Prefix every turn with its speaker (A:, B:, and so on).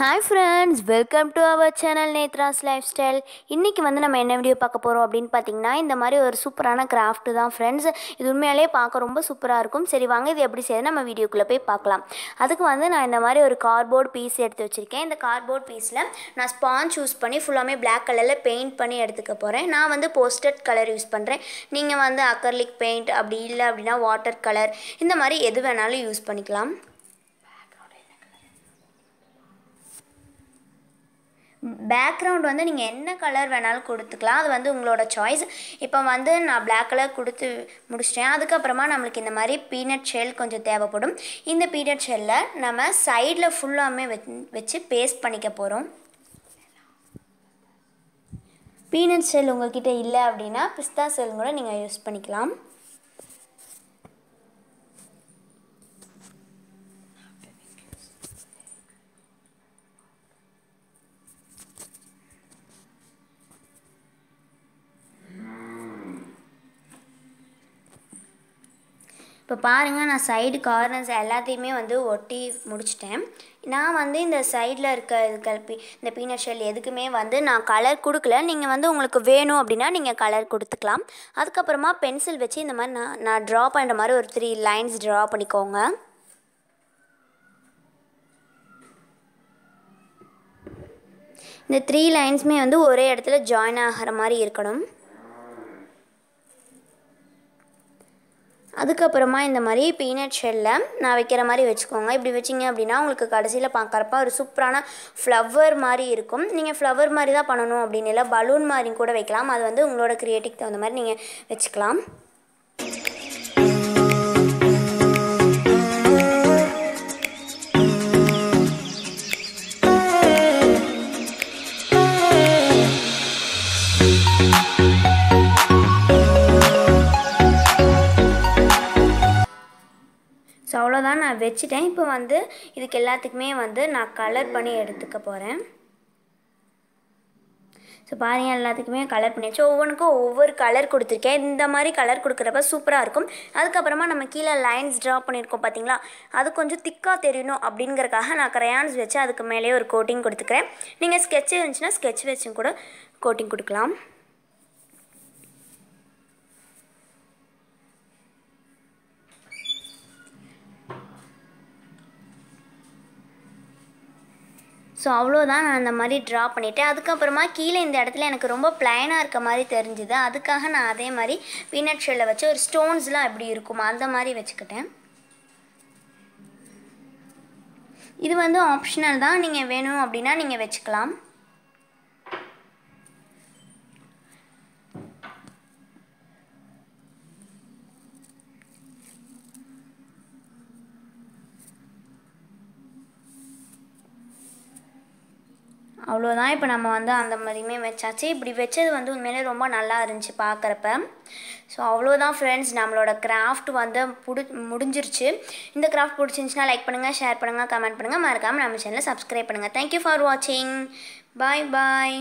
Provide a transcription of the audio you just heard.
A: hi friends welcome to our channel Nethra's lifestyle இன்றைக்கி வந்து நம்ம என்ன வீடியோ பார்க்க போகிறோம் அப்படின்னு பார்த்தீங்கன்னா இந்த மாதிரி ஒரு சூப்பரான கிராஃப்ட்டு தான் ஃப்ரெண்ட்ஸ் இது உண்மையாலே பார்க்க ரொம்ப சூப்பராக இருக்கும் சரி வாங்க இது எப்படி செய்ய நம்ம வீடியோக்குள்ளே போய் பார்க்கலாம் அதுக்கு வந்து நான் இந்த மாதிரி ஒரு கார்போர்ட் பீஸ் எடுத்து வச்சுருக்கேன் இந்த கார்போர்ட் பீஸில் நான் ஸ்பாஞ்ச் யூஸ் பண்ணி ஃபுல்லாமே பிளாக் கலரில் பெயிண்ட் பண்ணி எடுத்துக்க போகிறேன் நான் வந்து போஸ்டட் கலர் யூஸ் பண்ணுறேன் நீங்கள் வந்து அக்கர்லிக் பெயிண்ட் அப்படி இல்லை அப்படின்னா வாட்டர் கலர் இந்த மாதிரி எது வேணாலும் யூஸ் பண்ணிக்கலாம் பேக்ரவுண்ட் வந்து நீங்கள் என்ன கலர் வேணாலும் கொடுத்துக்கலாம் அது வந்து உங்களோட சாய்ஸ் இப்போ வந்து நான் பிளாக் கலர் கொடுத்து முடிச்சிட்டேன் அதுக்கப்புறமா நம்மளுக்கு இந்த மாதிரி பீனட் ஷெல் கொஞ்சம் தேவைப்படும் இந்த பீனட் ஷெல்லில் நம்ம சைடில் ஃபுல்லாமே வச்சு பேஸ்ட் பண்ணிக்க போகிறோம் பீனட் ஷெல் உங்கள்கிட்ட இல்லை அப்படின்னா பிஸ்தா ஷெல் கூட நீங்கள் யூஸ் பண்ணிக்கலாம் இப்போ பாருங்கள் நான் சைடு கார்னர்ஸ் எல்லாத்தையுமே வந்து ஒட்டி முடிச்சிட்டேன் நான் வந்து இந்த சைடில் இருக்க இதுக்கள் இந்த பீனட் ஷெல் எதுக்குமே வந்து நான் கலர் கொடுக்கல நீங்கள் வந்து உங்களுக்கு வேணும் அப்படின்னா நீங்கள் கலர் கொடுத்துக்கலாம் அதுக்கப்புறமா பென்சில் வச்சு இந்த மாதிரி நான் நான் ட்ரா பண்ணுற மாதிரி ஒரு த்ரீ லைன்ஸ் ட்ரா பண்ணிக்கோங்க இந்த த்ரீ லைன்ஸுமே வந்து ஒரே இடத்துல ஜாயின் ஆகிற மாதிரி இருக்கணும் அதுக்கப்புறமா இந்த மாதிரி பீனட் ஷெல்லில் நான் வைக்கிற மாதிரி வச்சுக்கோங்க இப்படி வச்சிங்க அப்படின்னா உங்களுக்கு கடைசியில் பார்க்குறப்ப ஒரு சூப்பரான ஃப்ளவர் மாதிரி இருக்கும் நீங்கள் ஃப்ளவர் மாதிரி தான் பண்ணணும் அப்படின்னு இல்லை பலூன் மாதிரி கூட வைக்கலாம் அது வந்து உங்களோட க்ரியேட்டிவ் தகுந்த மாதிரி நீங்கள் வச்சுக்கலாம் அவ்வளோதான் நான் வச்சுட்டேன் இப்போ வந்து இதுக்கு எல்லாத்துக்குமே வந்து நான் கலர் பண்ணி எடுத்துக்க போகிறேன் ஸோ பாருங்கள் எல்லாத்துக்குமே கலர் பண்ணியாச்சு ஒவ்வொன்றுக்கும் ஒவ்வொரு கலர் கொடுத்துருக்கேன் இந்த மாதிரி கலர் கொடுக்குறப்ப சூப்பராக இருக்கும் அதுக்கப்புறமா நம்ம கீழே லைன்ஸ் ட்ரா பண்ணியிருக்கோம் பார்த்தீங்களா அது கொஞ்சம் திக்காக தெரியணும் அப்படிங்கிறக்காக நான் க்ரையான்ஸ் வச்சு அதுக்கு மேலேயே ஒரு கோட்டிங் கொடுத்துக்கிறேன் நீங்கள் ஸ்கெட்ச் இருந்துச்சுன்னா ஸ்கெட்ச் வச்சும் கூட கோட்டிங் கொடுக்கலாம் ஸோ அவ்வளோதான் நான் அந்த மாதிரி ட்ரா பண்ணிவிட்டேன் அதுக்கப்புறமா கீழே இந்த இடத்துல எனக்கு ரொம்ப பிளைனாக இருக்க மாதிரி தெரிஞ்சுது அதுக்காக நான் அதே மாதிரி பீனட் ஷெல்லில் வச்சு ஒரு ஸ்டோன்ஸ்லாம் எப்படி இருக்கும் அந்த மாதிரி வச்சுக்கிட்டேன் இது வந்து ஆப்ஷனல் தான் நீங்கள் வேணும் அப்படின்னா நீங்கள் வச்சுக்கலாம் அவ்வளோதான் இப்போ நம்ம வந்து அந்த மாதிரியுமே வச்சாச்சு இப்படி வச்சது வந்து உண்மையிலே ரொம்ப நல்லா இருந்துச்சு பார்க்குறப்ப ஸோ அவ்வளோதான் ஃப்ரெண்ட்ஸ் நம்மளோட கிராஃப்ட் வந்து புடி முடிஞ்சிருச்சு இந்த கிராஃப்ட் பிடிச்சிருந்துச்சின்னா லைக் பண்ணுங்கள் ஷேர் பண்ணுங்கள் கமெண்ட் பண்ணுங்கள் மறக்காமல் நம்ம சேனலை சப்ஸ்கிரைப் பண்ணுங்கள் தேங்க்யூ ஃபார் வாட்சிங் பாய் பாய்